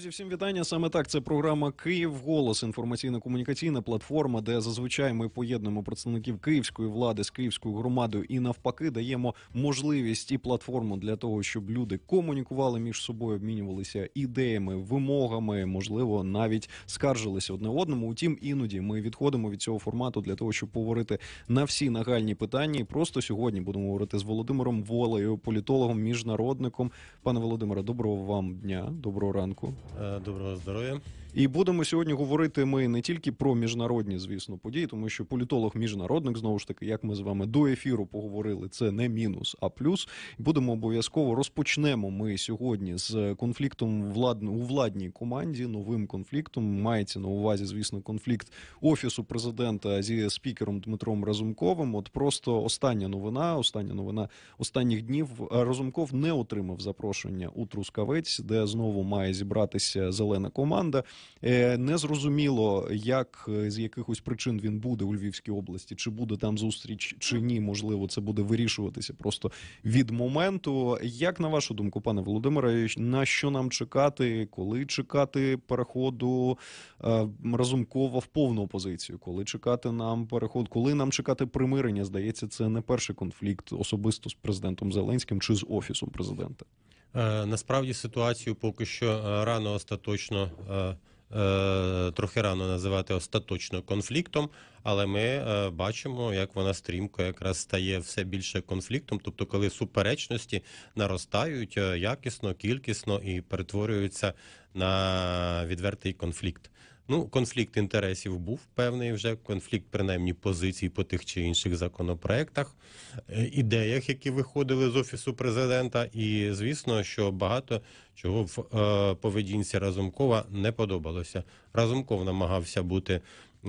Друзі, всім вітання. Саме так це програма Київ Голос, інформаційно-комунікаційна платформа, де зазвичай ми поєднуємо представників київської влади з київською громадою і навпаки даємо можливість і платформу для того, щоб люди комунікували між собою, обмінювалися ідеями, вимогами, можливо, навіть скаржилися одне одному. Утім, іноді ми відходимо від цього формату для того, щоб поговорити на всі нагальні питання. І Просто сьогодні будемо говорити з Володимиром Волею, політологом, міжнародником. Пане Володимире, доброго вам дня, доброго ранку. Е, доброго здоров'я. І будемо сьогодні говорити ми не тільки про міжнародні, звісно, події, тому що політолог міжнародник знову ж таки, як ми з вами до ефіру поговорили, це не мінус, а плюс. Будемо обов'язково розпочнемо ми сьогодні з конфліктом владно у владній команді. Новим конфліктом мається на увазі, звісно, конфлікт офісу президента зі спікером Дмитром Разумковим. От просто остання новина, остання новина останніх днів Разумков не отримав запрошення у Трускавець, де знову має зібратися зелена команда. Е, не зрозуміло, як е, з якихось причин він буде у Львівській області, чи буде там зустріч, чи ні. Можливо, це буде вирішуватися просто від моменту. Як на вашу думку, пане Володимире, на що нам чекати, коли чекати переходу е, разумково в повну опозицію? Коли чекати нам переход, коли нам чекати примирення? Здається, це не перший конфлікт особисто з президентом Зеленським чи з офісом президента. Насправді ситуацію поки що рано остаточно. Е, трохи рано називати остаточно конфліктом, але ми е, бачимо, як вона стрімко якраз стає все більше конфліктом, тобто, коли суперечності наростають е, якісно, кількісно і перетворюються на відвертий конфлікт. Ну, конфлікт інтересів був певний вже конфлікт, принаймні позицій по тих чи інших законопроектах, е, ідеях, які виходили з офісу президента, і звісно, що багато чого в е, поведінці Разумкова не подобалося. Разумков намагався бути.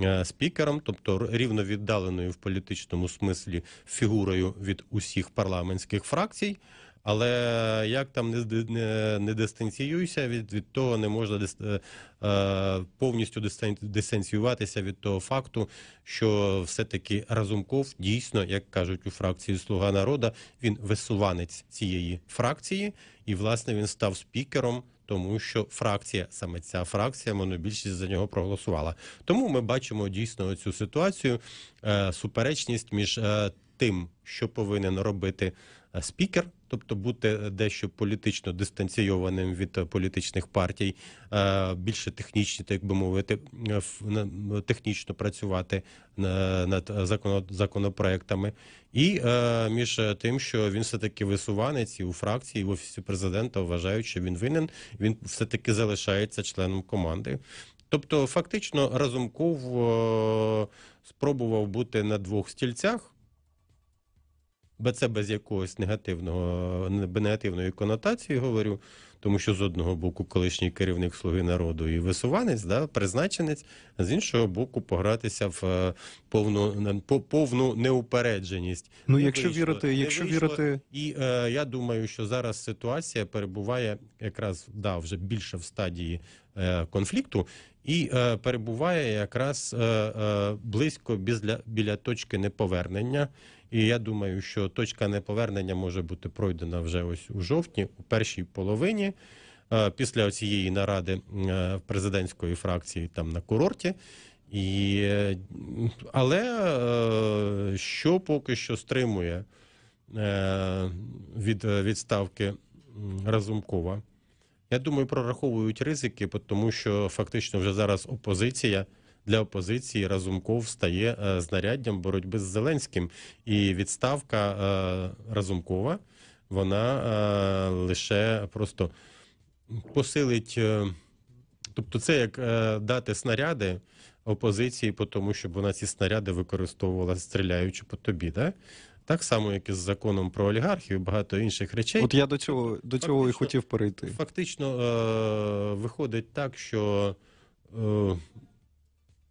Е, спікером, тобто рівно віддаленою в політичному смислі фігурою від усіх парламентських фракцій, але як там не не, не дистанціюйся, від від того не можна дист, е, е, повністю дистанціюватися від того факту, що все-таки Разумков дійсно, як кажуть у фракції Слуга народа, він висуванець цієї фракції, і власне він став спікером. Тому що фракція, саме ця фракція, монобільшість за нього проголосувала. Тому ми бачимо дійсно цю ситуацію, е, суперечність між е, тим, що повинен робити спікер тобто бути е, дещо політично дистанційованим від е, політичних партій, е, більше технічні, так би мовити, технічно працювати над законопроектами. І між тим, що він все таки висуванець і у фракції і в офісі президента, вважають, що він винен. Він все таки залишається членом команди. Тобто, фактично, разумков спробував бути на двох стільцях бо це без якогось негативного негативної конотації говорю. Тому що з одного боку колишній керівник слуги народу і висуванець, да, призначенець, а з іншого боку, погратися в е, повну по повну неупередженість. Ну не якщо вийшло, вірити, якщо вийшло. вірити, і е, я думаю, що зараз ситуація перебуває якраз да, вже більше в стадії е, конфлікту, і е, перебуває якраз е, е, близько біля, біля точки неповернення. І я думаю, що точка неповернення може бути пройдена вже ось у жовтні, у першій половині. Е, після цієї наради е, президентської фракції там на курорті, І, але е, що поки що стримує від відставки Разумкова, я думаю, прораховують ризики, тому що фактично вже зараз опозиція для опозиції Разумков стає е, знаряддям боротьби з Зеленським, і відставка е, Разумкова вона е, лише просто посилить. Тобто, це як дати снаряди опозиції, по тому щоб вона ці снаряди використовувала, стріляючи по тобі. Да? Так само, як і з законом про олігархію, багато інших речей. От я до цього до фактично, цього і хотів перейти. Фактично е- виходить так, що е-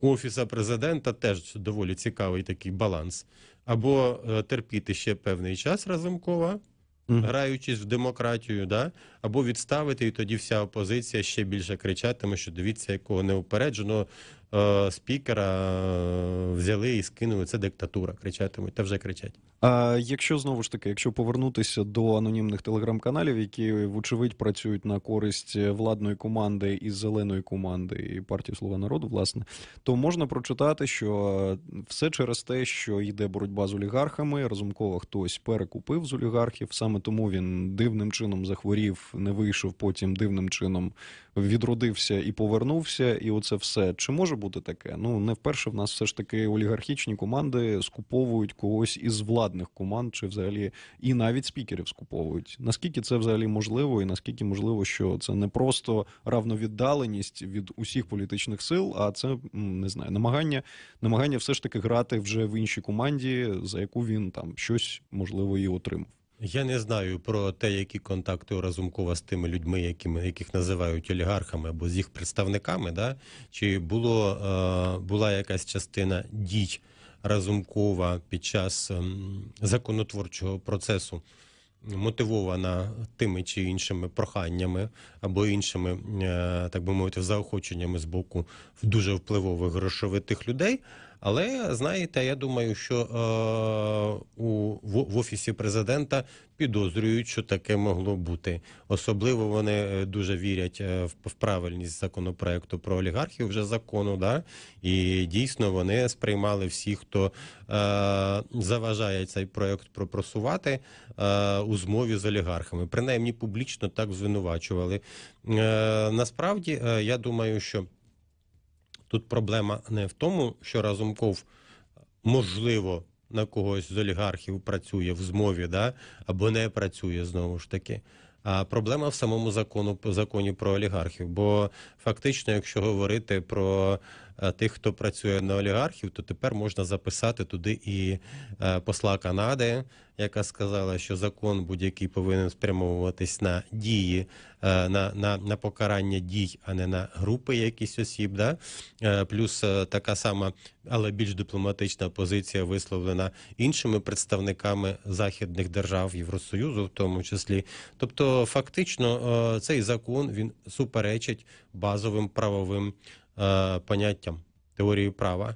у офіса президента теж доволі цікавий такий баланс. Або е, терпіти ще певний час разумкова, mm. граючись в демократію, да? або відставити, і тоді вся опозиція ще більше кричатиме, що дивіться, якого неупередженого е, спікера е, взяли і скинули. Це диктатура. Кричатимуть та вже кричать. А якщо знову ж таки, якщо повернутися до анонімних телеграм-каналів, які вочевидь працюють на користь е, владної команди і зеленої команди і партії Слуга народу, власне, то можна прочитати, що е, все через те, що йде боротьба з олігархами, разумково, хтось перекупив з олігархів, саме тому він дивним чином захворів, не вийшов потім дивним чином відродився і повернувся, і оце все чи може бути таке? Ну не вперше в нас все ж таки олігархічні команди скуповують когось із владних команд, чи взагалі і навіть спікерів скуповують. Наскільки це взагалі можливо, і наскільки можливо, що це не просто равновіддаленість від усіх політичних сил, а це не знаю, намагання намагання все ж таки грати вже в іншій команді, за яку він там щось можливо і отримав. Я не знаю про те, які контакти у Разумкова з тими людьми, якими яких називають олігархами або з їх представниками. Да? Чи було е, була якась частина дій Разумкова під час ем, законотворчого процесу? Мотивована тими чи іншими проханнями або іншими, е, так би мовити, заохоченнями з боку дуже впливових грошовитих людей. Але знаєте, я думаю, що е, у в, в офісі президента підозрюють, що таке могло бути. Особливо вони е, дуже вірять е, в правильність законопроекту про олігархів вже закону. Да і дійсно вони сприймали всіх, хто е, заважає цей проект пропросувати е, у змові з олігархами. Принаймні публічно так звинувачували. Е, Насправді, е, я думаю, що. Тут проблема не в тому, що Разумков можливо на когось з олігархів працює в змові, да або не працює знову ж таки. А проблема в самому закону законі про олігархів. Бо фактично, якщо говорити про Е, тих, хто працює на олігархів, то тепер можна записати туди і е, посла Канади, яка сказала, що закон будь-який повинен спрямовуватись на дії, е, на на, на покарання дій, а не на групи якісь осіб. Да? Плюс така сама, але більш дипломатична позиція висловлена іншими представниками західних держав Євросоюзу, в тому числі. Тобто, фактично, цей закон він суперечить базовим правовим. Е, поняттям теорії права,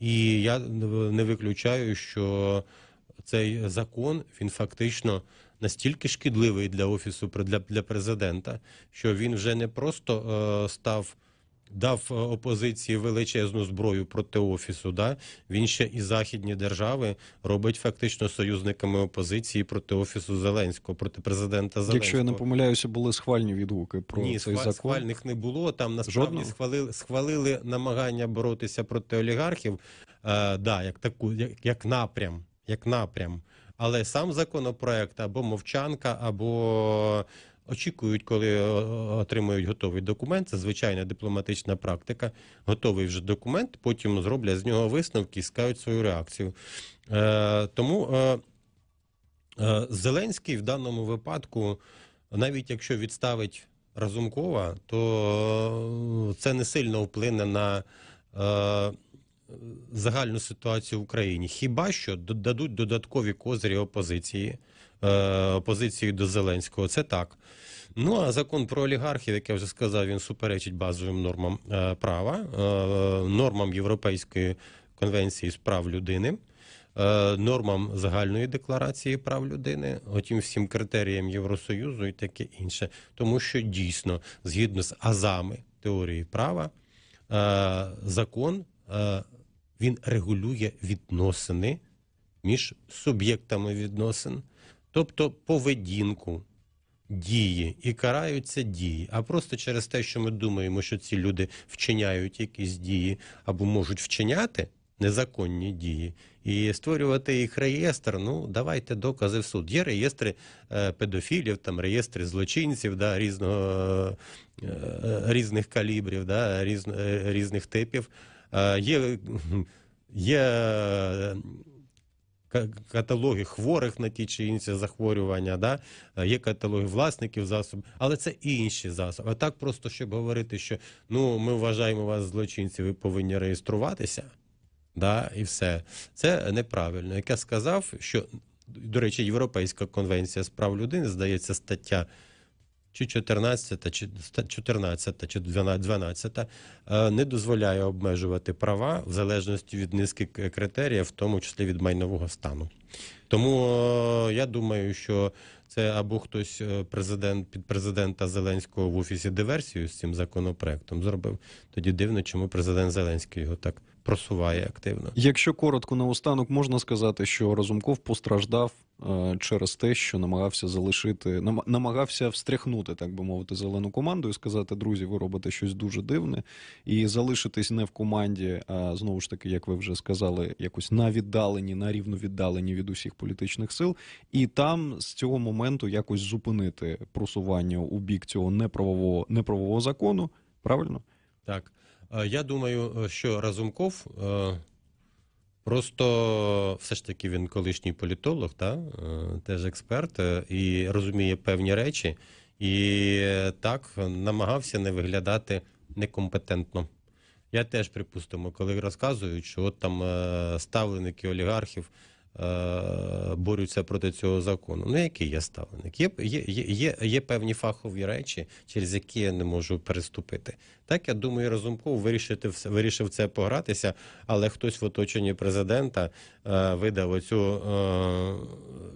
і я не виключаю, що цей закон він фактично настільки шкідливий для офісу для, для президента, що він вже не просто е, став дав е, опозиції величезну зброю проти офісу. Да він ще і західні держави робить фактично союзниками опозиції проти офісу Зеленського, проти президента Зеленського. Якщо я не помиляюся, були схвальні відгуки про Ні, цей закон? схвальних не було. Там насправді схвалили схвалили намагання боротися проти олігархів. Е, да, як таку, як, як напрям, як напрям. Але сам законопроект або мовчанка, або очікують, коли е, е, отримують готовий документ. Це звичайна дипломатична практика. Готовий вже документ, потім зроблять з нього висновки і скажуть свою реакцію. Е, тому Зеленський в даному випадку, навіть якщо відставить Разумкова, то це не сильно вплине на. Загальну ситуацію в Україні хіба що дадуть додаткові козирі опозиції? Е, Опозицією до Зеленського. Це так. Ну а закон про олігархів, як я вже сказав, він суперечить базовим нормам е, права, е, нормам Європейської конвенції з прав людини. Нормам загальної декларації прав людини, отім всім критеріям Євросоюзу і таке інше, тому що дійсно, згідно з азами теорії права, закон він регулює відносини між суб'єктами відносин тобто поведінку, дії і караються дії. А просто через те, що ми думаємо, що ці люди вчиняють якісь дії або можуть вчиняти незаконні дії і створювати їх реєстр. Ну давайте докази в суд. Є реєстри е, педофілів, там реєстри злочинців, да, різного е, е різних калібрів, да, різ, е, різних типів. Е, є е, є. Е, каталоги хворих на ті чи інші захворювання, да? Е, є каталоги власників засобів, але це інші засоби. А так просто щоб говорити, що ну ми вважаємо вас злочинці, ви повинні реєструватися, да? і все це неправильно. Як я сказав, що до речі, Європейська конвенція з прав людини здається стаття чи 14, чи 14, чи 12 е, не дозволяє обмежувати права в залежності від низки критеріїв, в тому числі від майнового стану. Тому е, я думаю, що це або хтось е, президент під президента Зеленського в офісі диверсію з цим законопроектом зробив. Тоді дивно, чому президент Зеленський його так просуває активно. Якщо коротко наостанок, можна сказати, що Разумков постраждав Е, через те, що намагався залишити, намагався встряхнути, так би мовити, зелену команду і сказати: друзі, ви робите щось дуже дивне, і залишитись не в команді, а знову ж таки, як ви вже сказали, якось на віддаленні, на рівно віддалені від усіх політичних сил, і там з цього моменту якось зупинити просування у бік цього неправового неправового закону. Правильно, так е, я думаю, е, що Разумков. Просто все ж таки він колишній політолог, та е, теж експерт е, і розуміє певні речі, і так намагався не виглядати некомпетентно. Я теж припустимо, коли розказують, що от там е, ставленики олігархів. Е, борються проти цього закону. Ну який я ставленик? Є є, є, є певні фахові речі, через які я не можу переступити. Так я думаю, Разумков вирішити вирішив це погратися, але хтось в оточенні президента е, видав оцю е,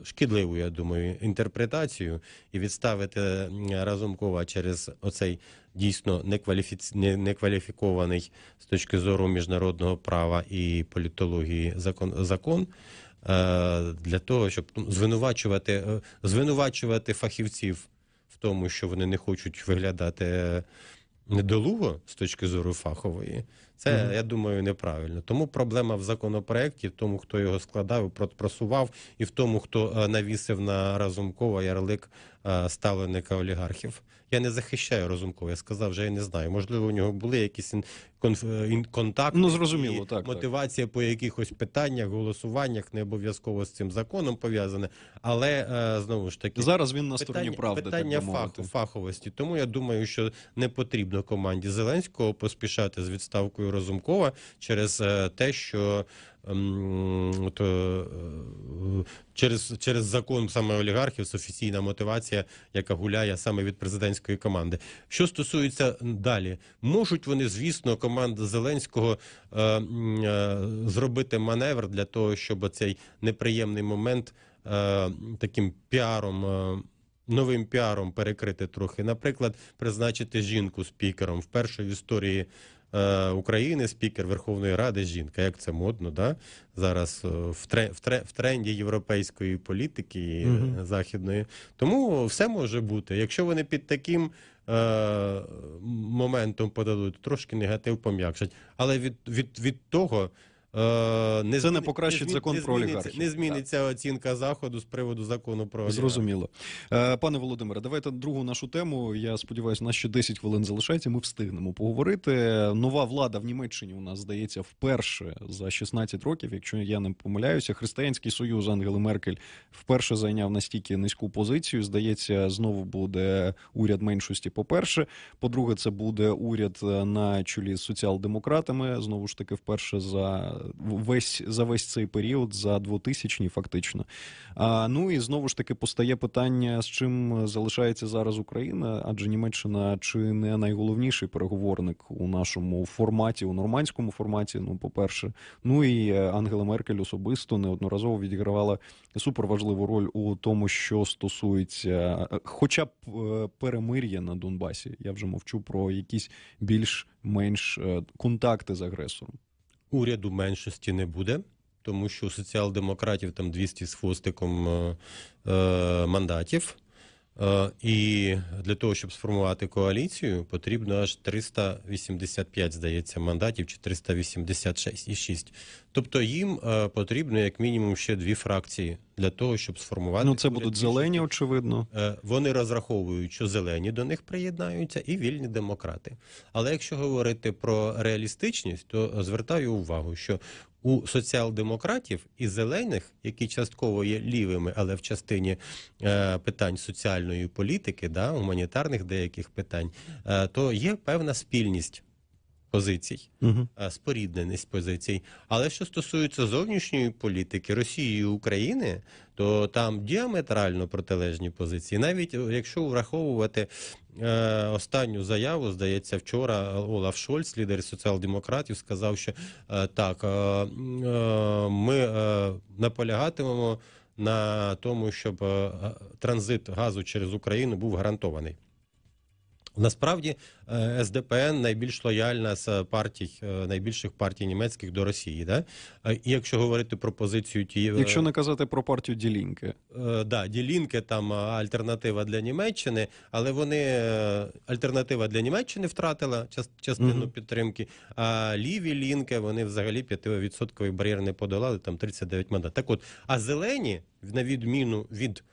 шкідливу, я думаю, інтерпретацію і відставити Разумкова через оцей. Дійсно некваліфіці... некваліфікований з точки зору міжнародного права і політології закон закон Е, для того, щоб ну, звинувачувати е, звинувачувати фахівців в тому, що вони не хочуть виглядати е, недолуго з точки зору фахової, це mm я думаю неправильно. Тому проблема в законопроекті, в тому, хто його складав, просував, і в тому, хто навісив на Разумкова ярлик ставленика олігархів. Я не захищаю Разумкова, я сказав, вже я не знаю. Можливо, у нього були якісь конф... Е, контакт, ну зрозуміло, і так мотивація так. по якихось питаннях, голосуваннях не обов'язково з цим законом пов'язане, але е, знову ж таки зараз він на стороні питання, правди питання так фаху, фаховості. Тому я думаю, що не потрібно команді Зеленського поспішати з відставкою Розумкова через е, те, що ем, то Через через закон саме олігархів це офіційна мотивація, яка гуляє саме від президентської команди. Що стосується далі, можуть вони, звісно, команди команда Зеленського е, е, зробити маневр для того, щоб цей неприємний момент е, таким піаром. Е, Новим піаром перекрити трохи, наприклад, призначити жінку спікером вперше в історії Е, України, спікер Верховної Ради, жінка, як це модно, да? зараз е, в трен, в, трен, в тренді європейської політики угу. західної. Тому все може бути. Якщо вони під таким е, моментом подадуть, трошки негатив пом'якшать. Але від, від, від того. Е, не це не покращить закон про олігархів. Не зміниться оцінка заходу з приводу закону про олігархів. зрозуміло, е, пане Володимире. Давайте другу нашу тему. Я сподіваюся, на ще 10 хвилин залишається. Ми встигнемо поговорити. Нова влада в Німеччині у нас здається вперше за 16 років. Якщо я не помиляюся, християнський союз Ангели Меркель вперше зайняв настільки низьку позицію. Здається, знову буде уряд меншості. По перше, по-друге, це буде уряд е, на чолі з соціал-демократами. Знову ж таки, вперше за весь за весь цей період, за 2000-ні фактично. А, Ну і знову ж таки постає питання, з чим залишається зараз Україна, адже Німеччина чи не найголовніший переговорник у нашому форматі, у нормандському форматі. Ну, по-перше, ну і е, Ангела Меркель особисто неодноразово відігравала суперважливу роль у тому, що стосується, хоча б е, перемир'я на Донбасі. Я вже мовчу про якісь більш-менш е, контакти з агресором уряду меншості не буде, тому що у соціал-демократів там 200 з хвостиком е, е мандатів. Е, і для того, щоб сформувати коаліцію, потрібно аж 385, здається, мандатів чи 386 і 6. Тобто їм е, потрібно як мінімум ще дві фракції для того, щоб сформувати. Ну це будуть зелені, очевидно. Е, вони розраховують, що зелені до них приєднаються, і вільні демократи. Але якщо говорити про реалістичність, то звертаю увагу, що у соціал-демократів і зелених, які частково є лівими, але в частині е, питань соціальної політики, да, гуманітарних деяких питань, е, то є певна спільність позицій, угу. спорідненість позицій. Але що стосується зовнішньої політики Росії і України, то там діаметрально протилежні позиції. Навіть е, якщо враховувати е, останню заяву, здається, вчора Олаф Шольц, лідер соціал-демократів, сказав, що е, так, е, е, ми е, наполягатимемо на тому, щоб е, транзит газу через Україну був гарантований. Насправді е, СДПН найбільш лояльна з партій е, найбільших партій німецьких до Росії, да е, і якщо говорити про позицію тієї, якщо не казати про партію Ділінки, да Ділінки там альтернатива для Німеччини, але вони альтернатива для Німеччини втратила частину mm підтримки. А ліві лінки вони взагалі 5-відсотковий бар'єр не подолали. Там 39 мандат. Так от а зелені на відміну від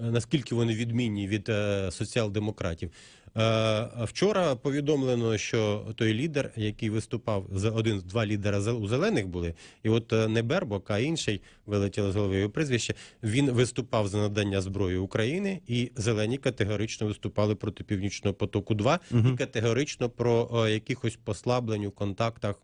наскільки вони відмінні від соціал-демократів. Е, вчора повідомлено, що той лідер, який виступав за один два лідера у зелених були, і от е, не Бербок, а інший вилетіло з голови його прізвище. Він виступав за надання зброї України, і зелені категорично виступали проти північного потоку. 2 угу. і категорично про е, якихось послаблень у контактах,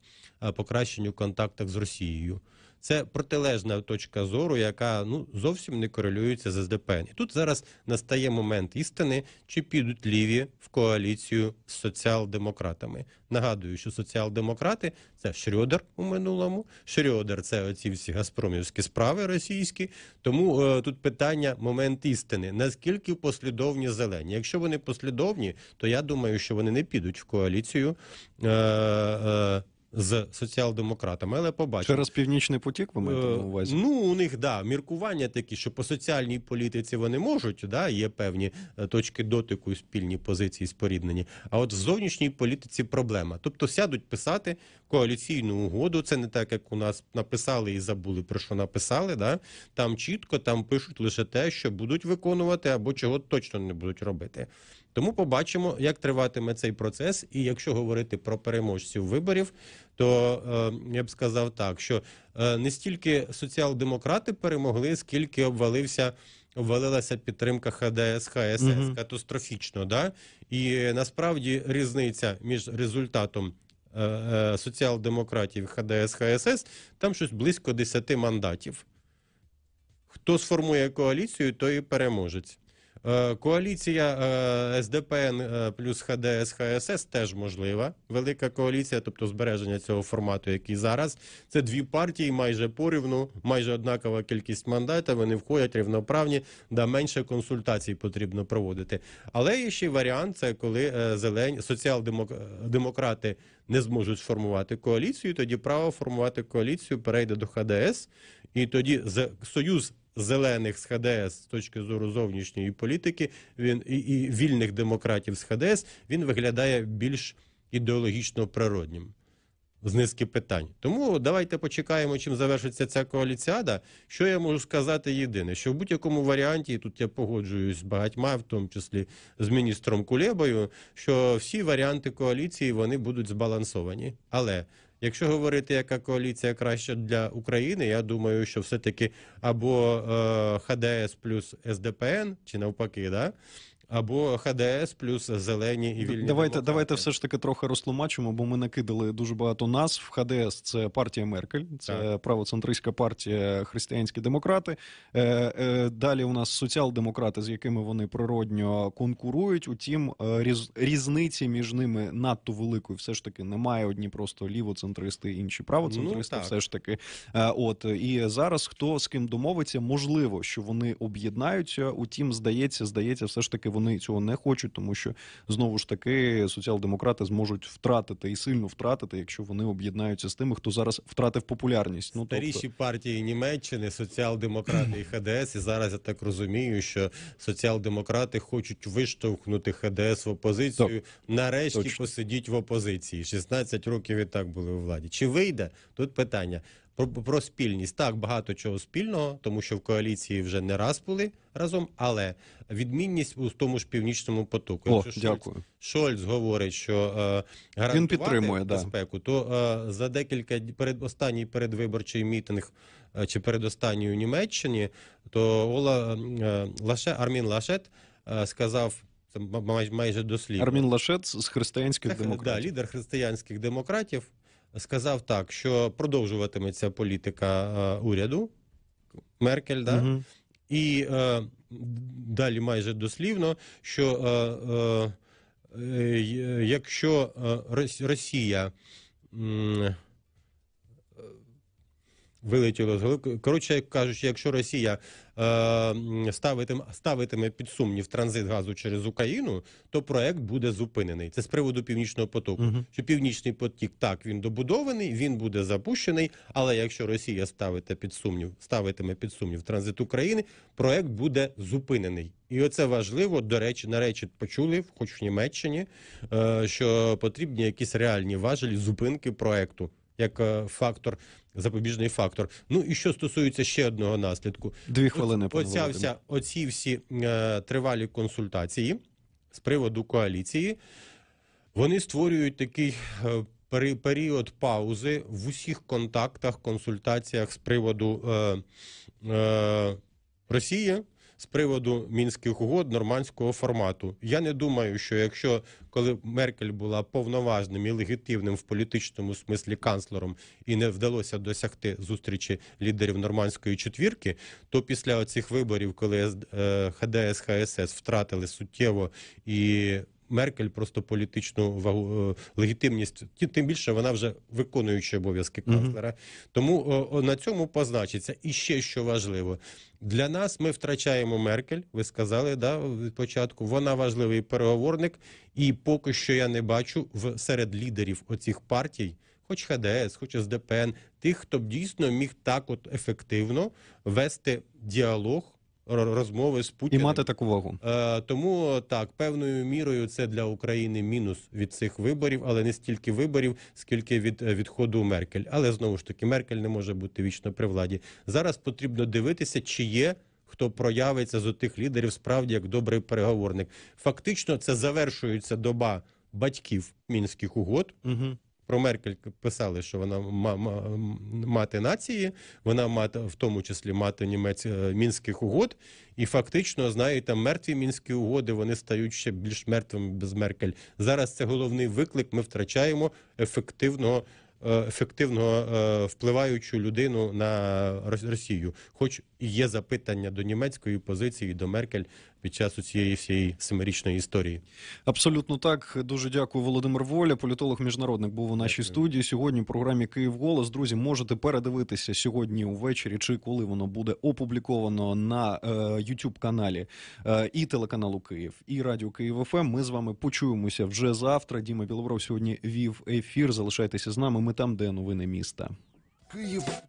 покращень контактах з Росією. Це протилежна точка зору, яка ну зовсім не корелюється з СДП. І тут зараз настає момент істини, чи підуть ліві в коаліцію з соціал-демократами. Нагадую, що соціал-демократи це Шрьодер у минулому. Шрьодер – це оці всі газпромівські справи російські. Тому е, тут питання момент істини: наскільки послідовні зелені? Якщо вони послідовні, то я думаю, що вони не підуть в коаліцію. Е, е, з соціал-демократами, але побачимо. через північний потік. Ви маєте е, на увазі? Ну у них да міркування такі, що по соціальній політиці вони можуть, да є певні е, точки дотику, і спільні позиції споріднені. А от в зовнішній політиці проблема. Тобто сядуть писати коаліційну угоду. Це не так, як у нас написали і забули про що написали. Да там чітко там пишуть лише те, що будуть виконувати або чого точно не будуть робити. Тому побачимо, як триватиме цей процес. І якщо говорити про переможців виборів, то е, я б сказав так, що е, не стільки соціал-демократи перемогли, скільки обвалився. Валилася підтримка ХДС, ХСС mm катастрофічно, да і насправді різниця між результатом е, е, соціал-демократів ХДС ХСС там щось близько 10 мандатів. Хто сформує коаліцію, той і переможець. Е, коаліція е, СДПН е, плюс ХДС ХСС теж можлива. Велика коаліція, тобто збереження цього формату, який зараз це дві партії, майже порівну, майже однакова кількість мандатів. Вони входять рівноправні, да менше консультацій потрібно проводити. Але є ще варіант це коли зелені соціал-демократи не зможуть формувати коаліцію. Тоді право формувати коаліцію перейде до ХДС, і тоді союз зелених з ХДС з точки зору зовнішньої політики, він і, і вільних демократів з ХДС він виглядає більш ідеологічно природнім. З низки питань. Тому давайте почекаємо, чим завершиться ця коаліціада. Що я можу сказати єдине, що в будь-якому варіанті, тут я погоджуюсь з багатьма, в тому числі з міністром Кулебою, що всі варіанти коаліції вони будуть збалансовані. Але Якщо говорити, яка коаліція краща для України, я думаю, що все-таки або е, ХДС плюс СДПН, чи навпаки, да? або ХДС плюс зелені і вільні. Давайте давайте все ж таки трохи розтлумачимо, бо ми накидали дуже багато нас в ХДС. Це партія Меркель, це так. правоцентристська партія Християнські демократи. Е, е, далі у нас соціал-демократи, з якими вони природньо конкурують. Утім, е, різ різниці між ними надто великої все ж таки немає. Одні просто лівоцентристи, інші правоцентристи. Ну, все ж таки, от і зараз хто з ким домовиться, можливо, що вони об'єднаються. Утім, здається, здається, все ж таки вони вони цього не хочуть, тому що знову ж таки соціал-демократи зможуть втратити і сильно втратити, якщо вони об'єднаються з тими, хто зараз втратив популярність. Ну тобто Старіші тобто... партії Німеччини, соціал-демократи і ХДС. І зараз я так розумію, що соціал-демократи хочуть виштовхнути ХДС в опозицію. Так. Нарешті Точно. посидіть в опозиції. 16 років і так були у владі. Чи вийде тут питання? Про, про спільність так багато чого спільного, тому що в коаліції вже не раз були разом, але відмінність у тому ж північному потоку. О, Якщо дякую. Шольц, Шольц говорить, що е, гарантувати Він підтримує, безпеку, да. то е, за декілька перед останній передвиборчий мітинг е, чи передостанній у Німеччині, то Ола е, Лаше Армін Лашет е, сказав. Це майже дослідно. Армін Лашет з християнських демократів. Да, лідер християнських демократів сказав так, що продовжуватиметься політика е, уряду Меркель, да? Угу. і е, далі майже дослівно, що е, е, е якщо е, Росія. Вилетіло з голови. Коротше кажучи, якщо Росія е, ставитиме, ставитиме під сумнів транзит газу через Україну, то проект буде зупинений. Це з приводу північного потоку. Угу. Що північний потік так він добудований, він буде запущений. Але якщо Росія ставити під сумнів, ставитиме під сумнів транзит України, проект буде зупинений. І оце важливо до речі, на речі, почули, хоч в Німеччині, е, що потрібні якісь реальні важелі зупинки проекту як е, фактор, запобіжний фактор. Ну і що стосується ще одного наслідку, дві хвилини оця оці всі е, тривалі консультації з приводу коаліції. Вони створюють такий е, період паузи в усіх контактах, консультаціях з приводу е, е, Росії з приводу мінських угод нормандського формату. Я не думаю, що якщо коли Меркель була повноважним і легітимним в політичному смислі канцлером і не вдалося досягти зустрічі лідерів нормандської четвірки, то після цих виборів, коли е, ХДС ХСС втратили суттєво і Меркель просто політичну вагу е, легітимність, тим більше вона вже виконуючи обов'язки канцлера. Mm -hmm. Тому е, о, на цьому позначиться. І ще що важливо для нас, ми втрачаємо Меркель. Ви сказали да від початку. Вона важливий переговорник, і поки що я не бачу в серед лідерів оцих партій. Хоч ХДС, хоч СДПН, тих, хто б дійсно міг так от ефективно вести діалог розмови з Путіним. І мати таку вагу. Е, Тому так певною мірою це для України мінус від цих виборів, але не стільки виборів, скільки від е, відходу Меркель. Але знову ж таки, Меркель не може бути вічно при владі. Зараз потрібно дивитися, чи є. Хто проявиться з отих лідерів справді як добрий переговорник? Фактично, це завершується доба батьків мінських угод. Угу. Про Меркель писали, що вона мати нації, вона мати, в тому числі мати німець е, мінських угод, і фактично знаєте, там мертві мінські угоди вони стають ще більш мертвими без Меркель. Зараз це головний виклик. Ми втрачаємо ефективного, е, ефективного е, впливаючу людину на Росію, хоч є запитання до німецької позиції до Меркель під час цієї всієї семирічної історії. Абсолютно так. Дуже дякую, Володимир Воля. Політолог міжнародник був у нашій дякую. студії. Сьогодні в програмі Київ Голос. Друзі, можете передивитися сьогодні увечері, чи коли воно буде опубліковано на е, youtube каналі е, і телеканалу Київ і Радіо Київ ФМ. Ем». Ми з вами почуємося вже завтра. Діма біловров сьогодні вів ефір. Залишайтеся з нами. Ми там, де новини міста. Київ.